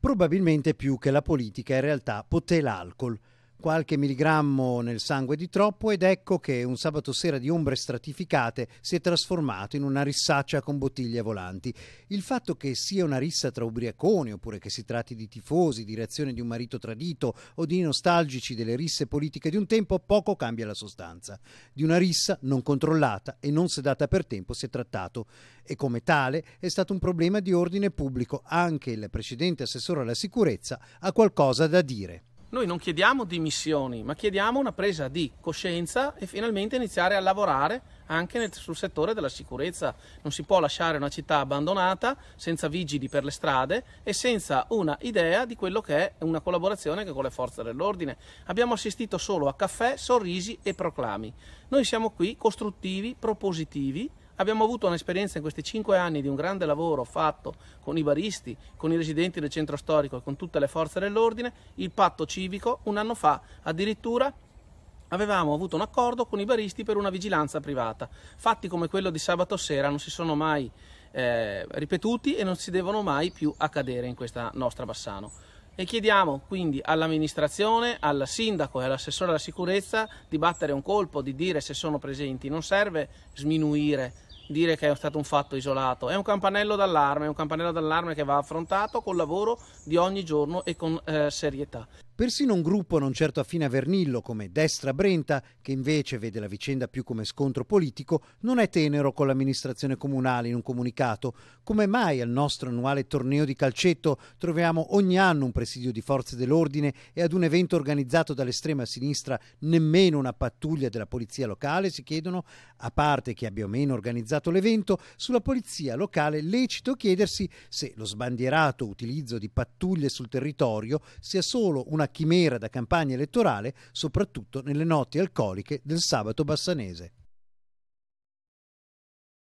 Probabilmente più che la politica in realtà poté l'alcol, qualche milligrammo nel sangue di troppo ed ecco che un sabato sera di ombre stratificate si è trasformato in una rissaccia con bottiglie volanti. Il fatto che sia una rissa tra ubriaconi oppure che si tratti di tifosi, di reazione di un marito tradito o di nostalgici delle risse politiche di un tempo poco cambia la sostanza. Di una rissa non controllata e non sedata per tempo si è trattato e come tale è stato un problema di ordine pubblico. Anche il precedente assessore alla sicurezza ha qualcosa da dire. Noi non chiediamo dimissioni, ma chiediamo una presa di coscienza e finalmente iniziare a lavorare anche nel, sul settore della sicurezza. Non si può lasciare una città abbandonata senza vigili per le strade e senza una idea di quello che è una collaborazione che con le forze dell'ordine. Abbiamo assistito solo a caffè, sorrisi e proclami. Noi siamo qui costruttivi, propositivi Abbiamo avuto un'esperienza in questi cinque anni di un grande lavoro fatto con i baristi, con i residenti del centro storico e con tutte le forze dell'ordine, il patto civico, un anno fa addirittura avevamo avuto un accordo con i baristi per una vigilanza privata. Fatti come quello di sabato sera non si sono mai eh, ripetuti e non si devono mai più accadere in questa nostra Bassano. E chiediamo quindi all'amministrazione, al sindaco e all'assessore alla sicurezza di battere un colpo, di dire se sono presenti. Non serve sminuire dire che è stato un fatto isolato, è un campanello d'allarme, è un campanello d'allarme che va affrontato col lavoro di ogni giorno e con eh, serietà. Persino un gruppo non certo affine a Vernillo, come Destra Brenta, che invece vede la vicenda più come scontro politico, non è tenero con l'amministrazione comunale in un comunicato. Come mai al nostro annuale torneo di calcetto troviamo ogni anno un presidio di forze dell'ordine e ad un evento organizzato dall'estrema sinistra nemmeno una pattuglia della polizia locale? Si chiedono, a parte che abbia o meno organizzato l'evento, sulla polizia locale lecito chiedersi se lo sbandierato utilizzo di pattuglie sul territorio sia solo una chimera da campagna elettorale, soprattutto nelle notti alcoliche del sabato bassanese.